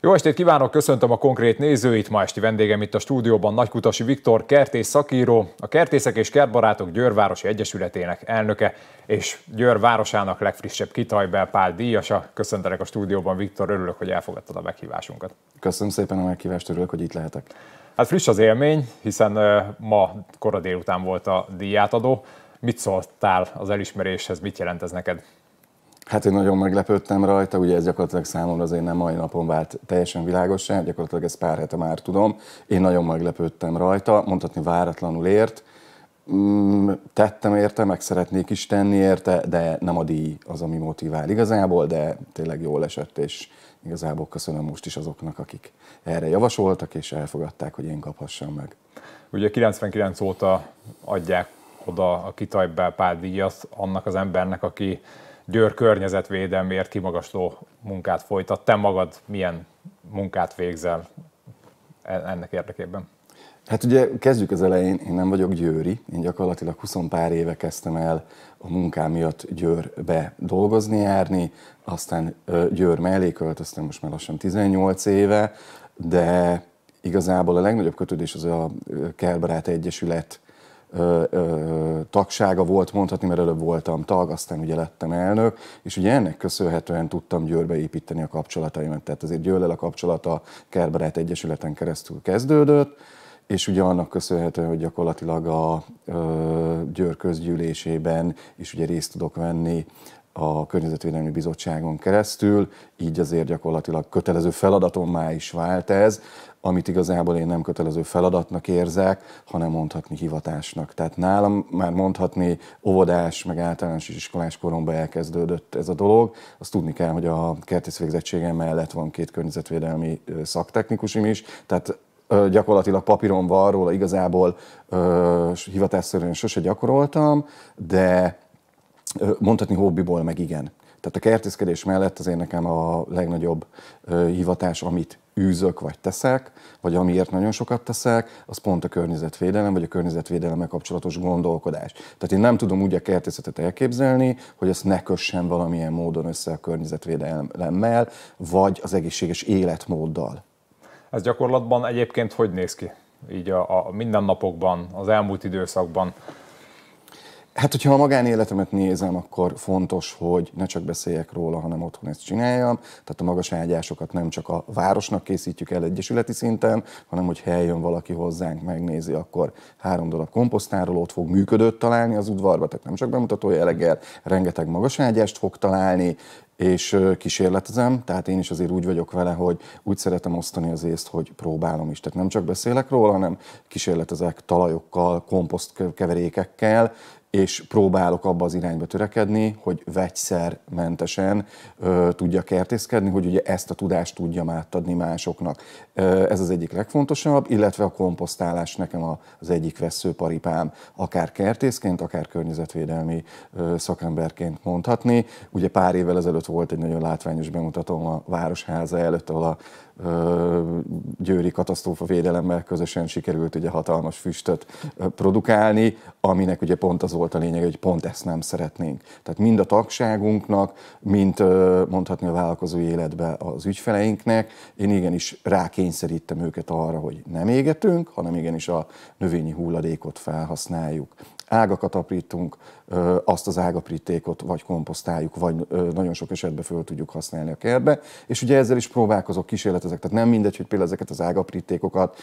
Jó estét kívánok, köszöntöm a konkrét nézőit. Ma esti vendégem itt a stúdióban Nagykutasi Viktor, kertész szakíró, a Kertészek és Kertbarátok Győrvárosi Egyesületének elnöke és Győr városának legfrissebb Kitajbel Pál díjasa. Köszöntelek a stúdióban, Viktor, örülök, hogy elfogadtad a meghívásunkat. Köszönöm szépen a meghívást, örülök, hogy itt lehetek. Hát friss az élmény, hiszen ma kora délután volt a díjátadó. Mit szóltál az elismeréshez, mit jelent ez neked? Hát én nagyon meglepődtem rajta, ugye ez gyakorlatilag számomra azért nem mai napon vált teljesen világosan. gyakorlatilag ezt pár hete már tudom. Én nagyon meglepődtem rajta, mondhatni váratlanul ért, mm, tettem érte, meg szeretnék is tenni érte, de nem a díj az, ami motivál igazából, de tényleg jól esett, és igazából köszönöm most is azoknak, akik erre javasoltak, és elfogadták, hogy én kaphassam meg. Ugye 99 óta adják oda a Kitajbel pár díjat annak az embernek, aki Győr környezetvédelmért kimagasló munkát folytat. Te magad milyen munkát végzel e- ennek érdekében? Hát ugye kezdjük az elején, én nem vagyok győri, én gyakorlatilag 20 pár éve kezdtem el a munkám miatt Győrbe dolgozni, járni, aztán Győr mellé költöztem most már lassan 18 éve, de igazából a legnagyobb kötődés az a Kelbarát Egyesület ö, ö, tagsága volt mondhatni, mert előbb voltam tag, aztán ugye lettem elnök, és ugye ennek köszönhetően tudtam Győrbe építeni a kapcsolataimat. Tehát azért Győrrel a kapcsolata Kerbarát Egyesületen keresztül kezdődött, és ugye annak köszönhetően, hogy gyakorlatilag a ö, Győr közgyűlésében is ugye részt tudok venni a Környezetvédelmi Bizottságon keresztül, így azért gyakorlatilag kötelező már is vált ez, amit igazából én nem kötelező feladatnak érzek, hanem mondhatni hivatásnak. Tehát nálam már mondhatni óvodás, meg általános iskolás koromban elkezdődött ez a dolog. Azt tudni kell, hogy a kertész végzettségem mellett van két környezetvédelmi szaktechnikusim is, tehát gyakorlatilag papíron van róla, igazából hivatásszerűen sose gyakoroltam, de mondhatni hobbiból meg igen. Tehát a kertészkedés mellett azért nekem a legnagyobb hivatás, amit űzök vagy teszek, vagy amiért nagyon sokat teszek, az pont a környezetvédelem, vagy a környezetvédelemmel kapcsolatos gondolkodás. Tehát én nem tudom úgy a kertészetet elképzelni, hogy ezt ne kössen valamilyen módon össze a környezetvédelemmel, vagy az egészséges életmóddal. Ez gyakorlatban egyébként hogy néz ki? Így a, a mindennapokban, az elmúlt időszakban Hát, hogyha a magánéletemet nézem, akkor fontos, hogy ne csak beszéljek róla, hanem otthon ezt csináljam. Tehát a magas ágyásokat nem csak a városnak készítjük el egyesületi szinten, hanem hogy eljön valaki hozzánk, megnézi, akkor három darab ott fog működőt találni az udvarba, tehát nem csak bemutató jelleggel, rengeteg magas ágyást fog találni, és kísérletezem, tehát én is azért úgy vagyok vele, hogy úgy szeretem osztani az észt, hogy próbálom is. Tehát nem csak beszélek róla, hanem kísérletezek talajokkal, komposztkeverékekkel, keverékekkel, és próbálok abba az irányba törekedni, hogy vegyszermentesen ö, tudja kertészkedni, hogy ugye ezt a tudást tudjam átadni másoknak. Ö, ez az egyik legfontosabb, illetve a komposztálás nekem a, az egyik veszőparipám, akár kertészként, akár környezetvédelmi ö, szakemberként mondhatni. Ugye pár évvel ezelőtt volt egy nagyon látványos bemutatóm a Városháza előtt, ahol a győri katasztrófa védelemmel közösen sikerült ugye hatalmas füstöt produkálni, aminek ugye pont az volt a lényeg, hogy pont ezt nem szeretnénk. Tehát mind a tagságunknak, mint mondhatni a vállalkozói életbe az ügyfeleinknek, én igenis rákényszerítem őket arra, hogy nem égetünk, hanem igenis a növényi hulladékot felhasználjuk ágakat aprítunk, azt az ágaprítékot vagy komposztáljuk, vagy nagyon sok esetben föl tudjuk használni a kertbe. És ugye ezzel is próbálkozok, kísérletezek. Tehát nem mindegy, hogy például ezeket az ágaprítékokat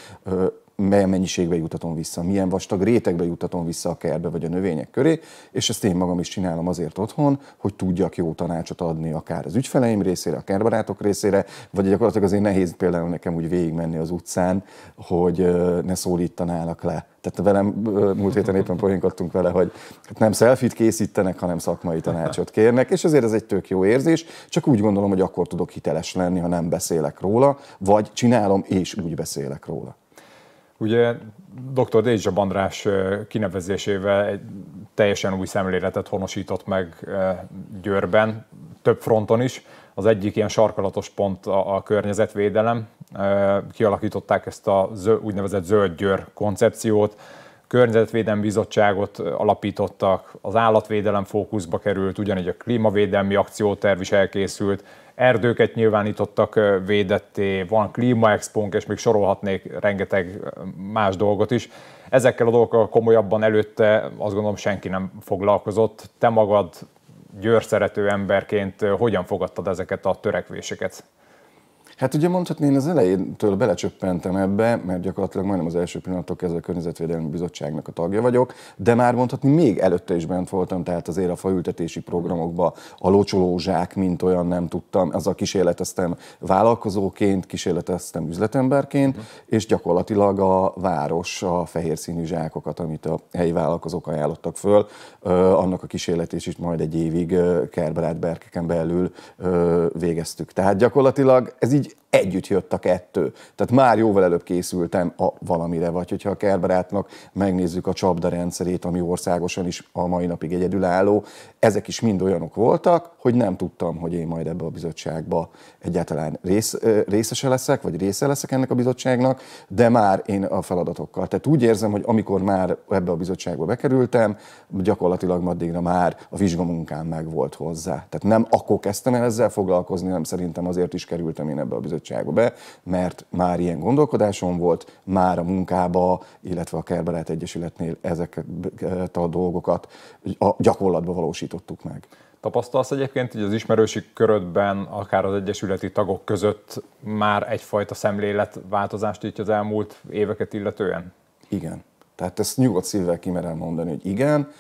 milyen mennyiségbe jutatom vissza, milyen vastag rétegbe jutatom vissza a kertbe vagy a növények köré, és ezt én magam is csinálom azért otthon, hogy tudjak jó tanácsot adni akár az ügyfeleim részére, a kertbarátok részére, vagy gyakorlatilag azért nehéz például nekem úgy végigmenni az utcán, hogy ne szólítanálak le. Tehát velem múlt héten éppen poénkodtunk vele, hogy hát nem selfit készítenek, hanem szakmai tanácsot kérnek, és ezért ez egy tök jó érzés, csak úgy gondolom, hogy akkor tudok hiteles lenni, ha nem beszélek róla, vagy csinálom és úgy beszélek róla. Ugye dr. Dézsa Bandrás kinevezésével egy teljesen új szemléletet honosított meg Győrben, több fronton is. Az egyik ilyen sarkalatos pont a, a környezetvédelem. Kialakították ezt a zöld, úgynevezett zöld győr koncepciót, környezetvédelmi bizottságot alapítottak, az állatvédelem fókuszba került, ugyanígy a klímavédelmi akcióterv is elkészült, erdőket nyilvánítottak védetté, van klímaexpónk, és még sorolhatnék rengeteg más dolgot is. Ezekkel a dolgokkal komolyabban előtte azt gondolom senki nem foglalkozott. Te magad győrszerető emberként hogyan fogadtad ezeket a törekvéseket? Hát ugye mondhatni, én az elejétől belecsöppentem ebbe, mert gyakorlatilag majdnem az első pillanatok kezdve a Környezetvédelmi Bizottságnak a tagja vagyok, de már mondhatni, még előtte is bent voltam, tehát azért a faültetési programokba a locsolózsák, mint olyan nem tudtam, az a kísérleteztem vállalkozóként, kísérleteztem üzletemberként, mhm. és gyakorlatilag a város a fehér színű zsákokat, amit a helyi vállalkozók ajánlottak föl, annak a kísérletés is majd egy évig Kerberát berkeken belül végeztük. Tehát gyakorlatilag ez így люди együtt jött a kettő. Tehát már jóval előbb készültem a valamire, vagy hogyha a kerbarátnak megnézzük a csapdarendszerét, ami országosan is a mai napig egyedülálló, ezek is mind olyanok voltak, hogy nem tudtam, hogy én majd ebbe a bizottságba egyáltalán rész, részese leszek, vagy része leszek ennek a bizottságnak, de már én a feladatokkal. Tehát úgy érzem, hogy amikor már ebbe a bizottságba bekerültem, gyakorlatilag addigra már a vizsgamunkám meg volt hozzá. Tehát nem akkor kezdtem el ezzel foglalkozni, nem szerintem azért is kerültem én ebbe a bizottságba bizottságba be, mert már ilyen gondolkodásom volt, már a munkába, illetve a Kerbelet Egyesületnél ezeket e, a dolgokat a gyakorlatba valósítottuk meg. Tapasztalsz egyébként, hogy az ismerősi körödben, akár az egyesületi tagok között már egyfajta szemléletváltozást így az elmúlt éveket illetően? Igen. Tehát ezt nyugodt szívvel kimerem mondani, hogy igen,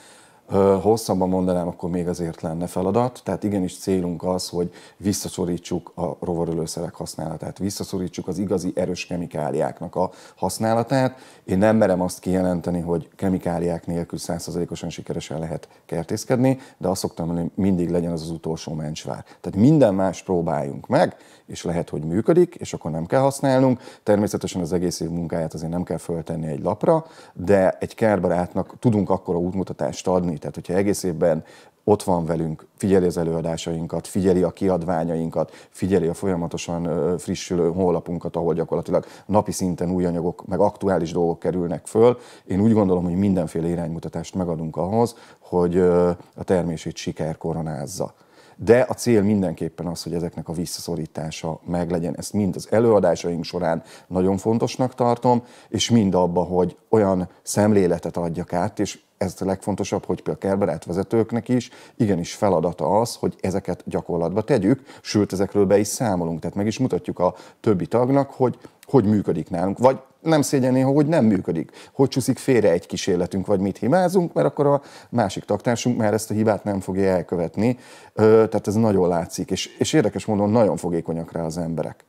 hosszabban mondanám, akkor még azért lenne feladat. Tehát igenis célunk az, hogy visszaszorítsuk a rovarölőszerek használatát, visszaszorítsuk az igazi erős kemikáliáknak a használatát. Én nem merem azt kijelenteni, hogy kemikáliák nélkül százszerzalékosan sikeresen lehet kertészkedni, de azt szoktam mondani, mindig legyen az az utolsó mencsvár. Tehát minden más próbáljunk meg, és lehet, hogy működik, és akkor nem kell használnunk. Természetesen az egész év munkáját azért nem kell föltenni egy lapra, de egy kárbarátnak tudunk a útmutatást adni, tartani. Tehát, hogyha egész évben ott van velünk, figyeli az előadásainkat, figyeli a kiadványainkat, figyeli a folyamatosan frissülő honlapunkat, ahol gyakorlatilag napi szinten új anyagok, meg aktuális dolgok kerülnek föl. Én úgy gondolom, hogy mindenféle iránymutatást megadunk ahhoz, hogy a termését siker koronázza. De a cél mindenképpen az, hogy ezeknek a visszaszorítása meglegyen. Ezt mind az előadásaink során nagyon fontosnak tartom, és mind abba, hogy olyan szemléletet adjak át, és ez a legfontosabb, hogy a kerberát vezetőknek is igenis feladata az, hogy ezeket gyakorlatba tegyük, sőt, ezekről be is számolunk, tehát meg is mutatjuk a többi tagnak, hogy hogy működik nálunk, vagy nem szégyenné, hogy nem működik, hogy csúszik félre egy kísérletünk, vagy mit hibázunk, mert akkor a másik taktársunk már ezt a hibát nem fogja elkövetni, tehát ez nagyon látszik, és, és érdekes módon nagyon fogékonyak rá az emberek.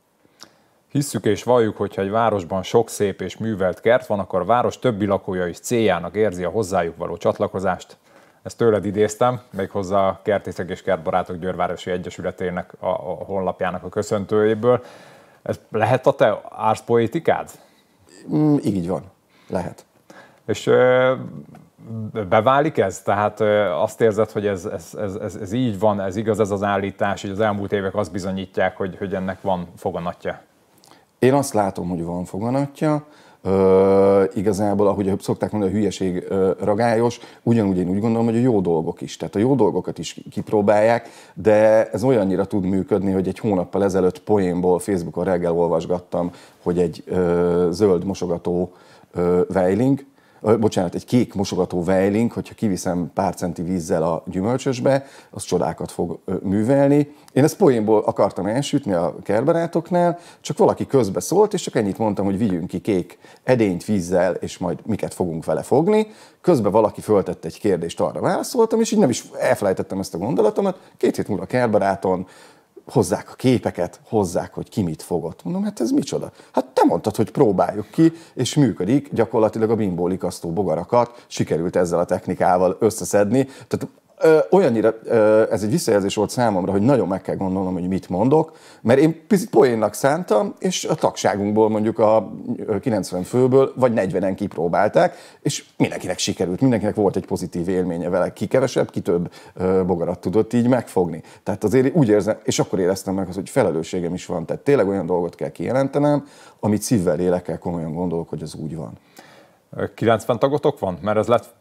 Hisszük és valljuk, hogyha egy városban sok szép és művelt kert van, akkor a város többi lakója is céljának érzi a hozzájuk való csatlakozást. Ezt tőled idéztem, méghozzá a Kertészek és Kertbarátok Győrvárosi Egyesületének a, honlapjának a köszöntőjéből. Ez lehet a te árszpoétikád? Mm, így van, lehet. És beválik ez? Tehát azt érzed, hogy ez, ez, ez, ez, ez így van, ez igaz ez az állítás, hogy az elmúlt évek azt bizonyítják, hogy, hogy ennek van foganatja? Én azt látom, hogy van foganatja, Uh, igazából, ahogy szokták mondani, a hülyeség uh, ragályos, ugyanúgy én úgy gondolom, hogy a jó dolgok is. Tehát a jó dolgokat is kipróbálják, de ez olyannyira tud működni, hogy egy hónappal ezelőtt poénból Facebookon reggel olvasgattam, hogy egy uh, zöld mosogató uh, Weiling, bocsánat, egy kék mosogató vejlink, hogyha kiviszem pár centi vízzel a gyümölcsösbe, az csodákat fog művelni. Én ezt poénból akartam elsütni a kerbarátoknál, csak valaki közbe szólt, és csak ennyit mondtam, hogy vigyünk ki kék edényt vízzel, és majd miket fogunk vele fogni. Közben valaki föltett egy kérdést, arra válaszoltam, és így nem is elfelejtettem ezt a gondolatomat. Két hét múlva kerbaráton hozzák a képeket, hozzák, hogy ki mit fogott. Mondom, hát ez micsoda? Hát te mondtad, hogy próbáljuk ki, és működik. Gyakorlatilag a bimbólikasztó bogarakat sikerült ezzel a technikával összeszedni. Tehát Ö, olyannyira ö, ez egy visszajelzés volt számomra, hogy nagyon meg kell gondolnom, hogy mit mondok, mert én picit poénnak szántam, és a tagságunkból mondjuk a 90 főből vagy 40-en kipróbálták, és mindenkinek sikerült, mindenkinek volt egy pozitív élménye vele, ki kevesebb, ki több ö, bogarat tudott így megfogni. Tehát azért úgy érzem, és akkor éreztem meg az, hogy felelősségem is van, tehát tényleg olyan dolgot kell kijelentenem, amit szívvel, lélekkel komolyan gondolok, hogy az úgy van. 90 tagotok van? Mert ez lett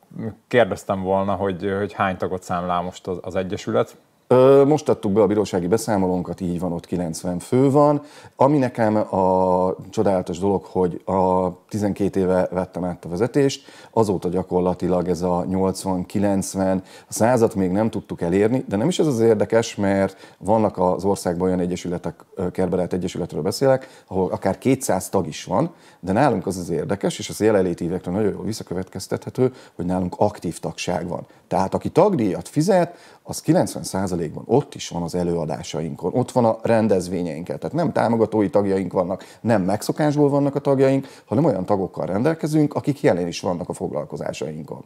kérdeztem volna, hogy, hogy hány tagot számlál most az, az Egyesület, most adtuk be a bírósági beszámolónkat, így van, ott 90 fő van. Ami nekem a csodálatos dolog, hogy a 12 éve vettem át a vezetést, azóta gyakorlatilag ez a 80-90 százat még nem tudtuk elérni, de nem is ez az érdekes, mert vannak az országban olyan egyesületek, kerberelt egyesületről beszélek, ahol akár 200 tag is van, de nálunk az az érdekes, és az jelenlétévektől nagyon jól visszakövetkeztethető, hogy nálunk aktív tagság van. Tehát aki tagdíjat fizet, az 90 százalékban ott is van az előadásainkon, ott van a rendezvényeinket, tehát nem támogatói tagjaink vannak, nem megszokásból vannak a tagjaink, hanem olyan tagokkal rendelkezünk, akik jelen is vannak a foglalkozásainkon.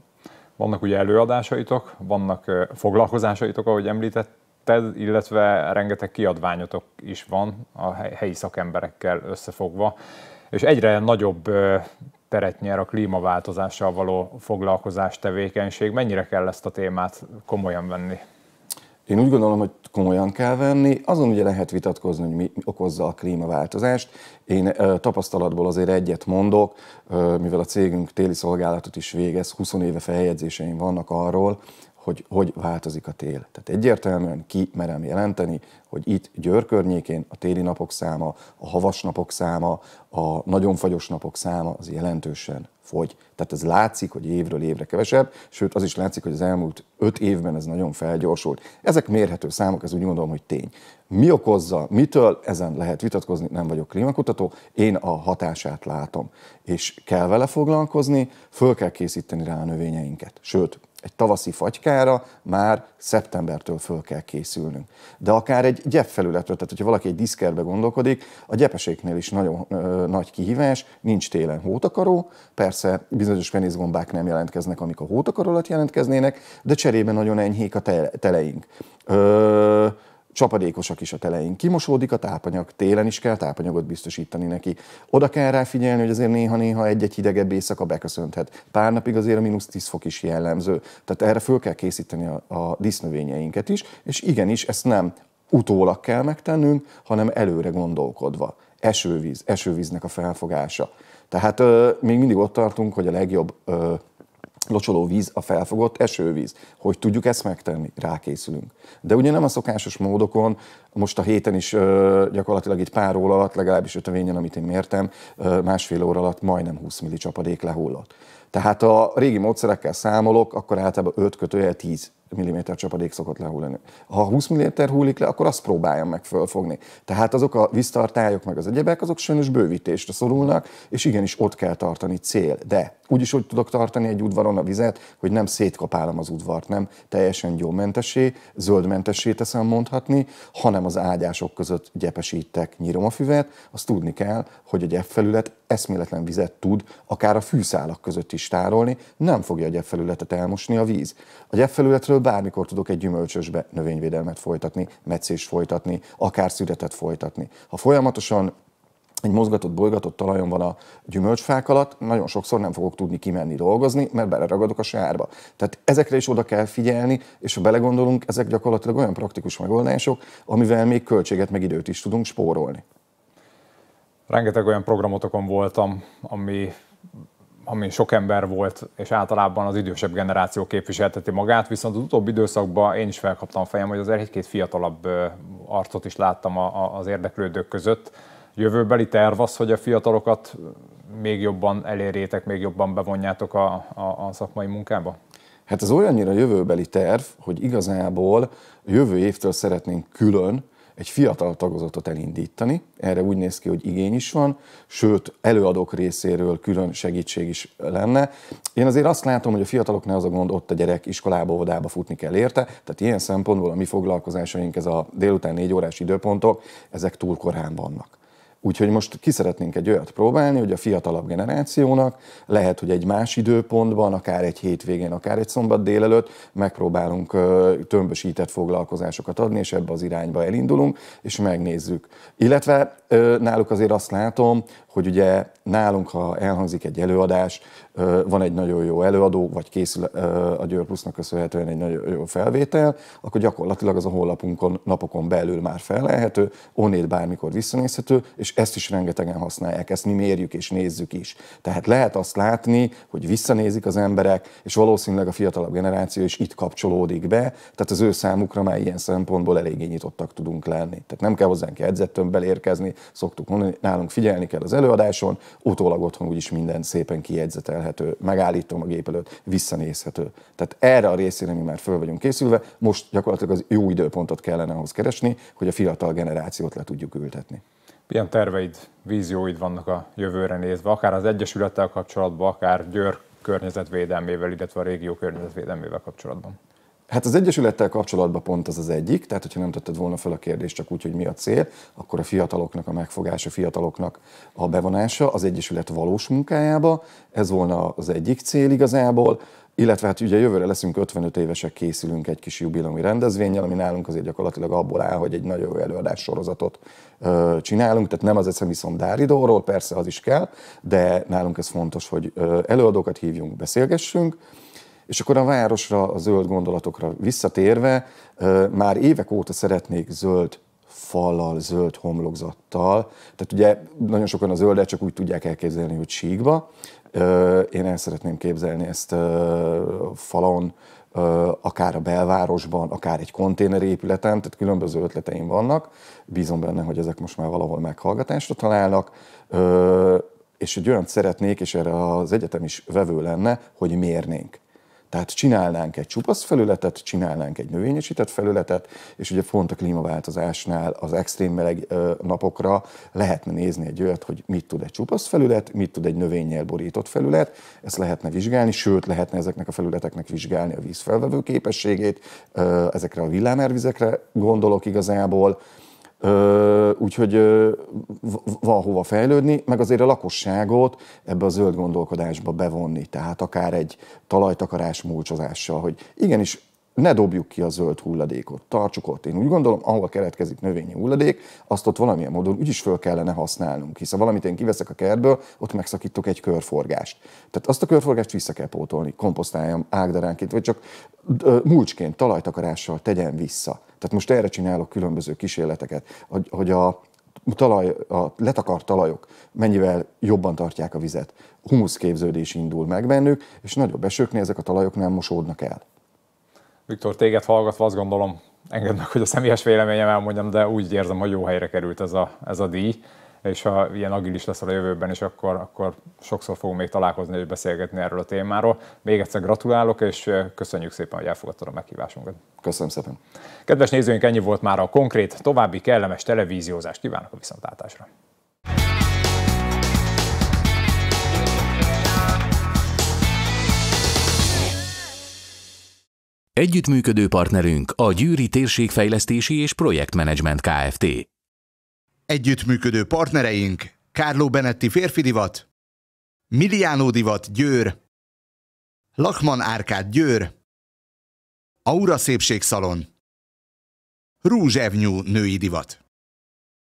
Vannak ugye előadásaitok, vannak foglalkozásaitok, ahogy említett, illetve rengeteg kiadványotok is van a helyi szakemberekkel összefogva, és egyre nagyobb teret nyer a klímaváltozással való foglalkozás tevékenység. Mennyire kell ezt a témát komolyan venni? Én úgy gondolom, hogy komolyan kell venni. Azon ugye lehet vitatkozni, hogy mi okozza a klímaváltozást. Én tapasztalatból azért egyet mondok, mivel a cégünk téli szolgálatot is végez, 20 éve feljegyzéseim vannak arról, hogy hogy változik a tél. Tehát egyértelműen ki merem jelenteni, hogy itt Győr környékén a téli napok száma, a havas napok száma, a nagyon fagyos napok száma az jelentősen fogy. Tehát ez látszik, hogy évről évre kevesebb, sőt az is látszik, hogy az elmúlt öt évben ez nagyon felgyorsult. Ezek mérhető számok, ez úgy gondolom, hogy tény. Mi okozza, mitől, ezen lehet vitatkozni, nem vagyok klímakutató, én a hatását látom. És kell vele foglalkozni, föl kell készíteni rá a növényeinket. Sőt, egy tavaszi fagykára már szeptembertől föl kell készülnünk. De akár egy felületről, tehát hogyha valaki egy diszkerbe gondolkodik, a gyepeséknél is nagyon ö, nagy kihívás, nincs télen hótakaró, persze bizonyos penészgombák nem jelentkeznek, amik a hótakaró alatt jelentkeznének, de cserében nagyon enyhék a teleink. Ö, csapadékosak is a teleink. Kimosódik a tápanyag, télen is kell tápanyagot biztosítani neki. Oda kell rá figyelni, hogy azért néha-néha egy-egy hidegebb éjszaka beköszönthet. Pár napig azért a mínusz 10 fok is jellemző. Tehát erre föl kell készíteni a, a disznövényeinket is, és igenis ezt nem utólag kell megtennünk, hanem előre gondolkodva. Esővíz, esővíznek a felfogása. Tehát ö, még mindig ott tartunk, hogy a legjobb ö, locsoló víz a felfogott esővíz. Hogy tudjuk ezt megtenni? Rákészülünk. De ugye nem a szokásos módokon, most a héten is gyakorlatilag egy pár óra alatt, legalábbis ötövényen, amit én mértem, másfél óra alatt majdnem 20 milli csapadék lehullott. Tehát a régi módszerekkel számolok, akkor általában 5 kötője 10 mm csapadék szokott lehullani. Ha 20 mm hullik le, akkor azt próbáljam meg fölfogni. Tehát azok a víztartályok, meg az egyebek, azok sajnos bővítésre szorulnak, és igenis ott kell tartani cél. De úgy is úgy tudok tartani egy udvaron a vizet, hogy nem szétkapálom az udvart, nem teljesen gyómentesé, zöldmentesé teszem mondhatni, hanem az ágyások között gyepesítek, nyírom a füvet, azt tudni kell, hogy a gyepfelület eszméletlen vizet tud akár a fűszálak között is tárolni, nem fogja a gyepfelületet elmosni a víz. A gyepfelületről bármikor tudok egy gyümölcsösbe növényvédelmet folytatni, meccés folytatni, akár születet folytatni. Ha folyamatosan egy mozgatott, bolygatott talajon van a gyümölcsfák alatt, nagyon sokszor nem fogok tudni kimenni dolgozni, mert beleragadok a sárba. Tehát ezekre is oda kell figyelni, és ha belegondolunk, ezek gyakorlatilag olyan praktikus megoldások, amivel még költséget meg időt is tudunk spórolni. Rengeteg olyan programotokon voltam, ami ami sok ember volt, és általában az idősebb generáció képviselteti magát, viszont az utóbbi időszakban én is felkaptam a fejem, hogy azért egy-két fiatalabb arcot is láttam az érdeklődők között jövőbeli terv az, hogy a fiatalokat még jobban elérjétek, még jobban bevonjátok a, a, a szakmai munkába? Hát ez olyannyira jövőbeli terv, hogy igazából jövő évtől szeretnénk külön egy fiatal tagozatot elindítani. Erre úgy néz ki, hogy igény is van, sőt, előadók részéről külön segítség is lenne. Én azért azt látom, hogy a fiataloknál az a gond, ott a gyerek iskolába, óvodába futni kell érte, tehát ilyen szempontból a mi foglalkozásaink, ez a délután négy órás időpontok, ezek túl korán vannak. Úgyhogy most ki szeretnénk egy olyat próbálni, hogy a fiatalabb generációnak lehet, hogy egy más időpontban, akár egy hétvégén, akár egy szombat délelőtt megpróbálunk tömbösített foglalkozásokat adni, és ebbe az irányba elindulunk, és megnézzük. Illetve náluk azért azt látom, hogy ugye nálunk, ha elhangzik egy előadás, van egy nagyon jó előadó, vagy készül a Győr Plusznak köszönhetően egy nagyon jó felvétel, akkor gyakorlatilag az a honlapunkon napokon belül már fel lehető, onnét bármikor visszanézhető, és ezt is rengetegen használják, ezt mi mérjük és nézzük is. Tehát lehet azt látni, hogy visszanézik az emberek, és valószínűleg a fiatalabb generáció is itt kapcsolódik be, tehát az ő számukra már ilyen szempontból eléggé nyitottak tudunk lenni. Tehát nem kell hozzánk edzettömbbel érkezni, szoktuk mondani, nálunk figyelni kell az elő előadáson, utólag otthon úgyis minden szépen kijegyzetelhető, megállítom a gép előtt, visszanézhető. Tehát erre a részére mi már föl vagyunk készülve, most gyakorlatilag az jó időpontot kellene ahhoz keresni, hogy a fiatal generációt le tudjuk ültetni. Milyen terveid, vízióid vannak a jövőre nézve, akár az Egyesülettel kapcsolatban, akár Győr környezetvédelmével, illetve a régió környezetvédelmével kapcsolatban? Hát az Egyesülettel kapcsolatban pont az az egyik, tehát hogyha nem tetted volna fel a kérdést csak úgy, hogy mi a cél, akkor a fiataloknak a megfogása, a fiataloknak a bevonása az Egyesület valós munkájába, ez volna az egyik cél igazából, illetve hát ugye jövőre leszünk 55 évesek, készülünk egy kis jubilomi rendezvényel, ami nálunk azért gyakorlatilag abból áll, hogy egy nagyon előadás sorozatot ö, csinálunk, tehát nem az viszont Dáridóról, persze az is kell, de nálunk ez fontos, hogy ö, előadókat hívjunk, beszélgessünk, és akkor a városra, a zöld gondolatokra visszatérve, már évek óta szeretnék zöld fallal, zöld homlokzattal. Tehát ugye nagyon sokan a zöldet csak úgy tudják elképzelni, hogy síkba. Én el szeretném képzelni ezt falon, akár a belvárosban, akár egy konténerépületen, tehát különböző ötleteim vannak. Bízom benne, hogy ezek most már valahol meghallgatásra találnak. És egy olyan szeretnék, és erre az egyetem is vevő lenne, hogy mérnénk. Tehát csinálnánk egy csupasz felületet, csinálnánk egy növényesített felületet, és ugye font a klímaváltozásnál az extrém meleg napokra lehetne nézni egy olyat, hogy mit tud egy csupasz felület, mit tud egy növényel borított felület, ezt lehetne vizsgálni, sőt lehetne ezeknek a felületeknek vizsgálni a vízfelvevő képességét, ezekre a villámervizekre gondolok igazából, Úgyhogy van hova fejlődni, meg azért a lakosságot ebbe a zöld gondolkodásba bevonni, tehát akár egy talajtakarás múlcsozással, hogy igenis ne dobjuk ki a zöld hulladékot, tartsuk ott. Én úgy gondolom, ahol keletkezik növényi hulladék, azt ott valamilyen módon úgyis föl kellene használnunk, hiszen valamit én kiveszek a kertből, ott megszakítok egy körforgást. Tehát azt a körforgást vissza kell pótolni, komposztáljam ágdaránként, vagy csak múlcsként, talajtakarással tegyen vissza. Tehát most erre csinálok különböző kísérleteket, hogy, hogy a talaj, a letakart talajok mennyivel jobban tartják a vizet. Humuszképződés indul meg bennük, és nagyobb esőknél ezek a talajok nem mosódnak el. Viktor, téged hallgatva azt gondolom, engednek, hogy a személyes véleményem elmondjam, de úgy érzem, hogy jó helyre került ez a, ez a díj és ha ilyen agilis leszel a jövőben is, akkor, akkor sokszor fogunk még találkozni és beszélgetni erről a témáról. Még egyszer gratulálok, és köszönjük szépen, hogy elfogadtad a meghívásunkat. Köszönöm szépen. Kedves nézőink, ennyi volt már a konkrét. További kellemes televíziózást kívánok a viszontlátásra. Együttműködő partnerünk a Gyűri Térségfejlesztési és Projektmenedzsment Kft. Együttműködő partnereink Kárló Benetti férfi divat, Miliánó divat Győr, Lakman Árkád Győr, Aura Szépségszalon, Rúzsevnyú női divat.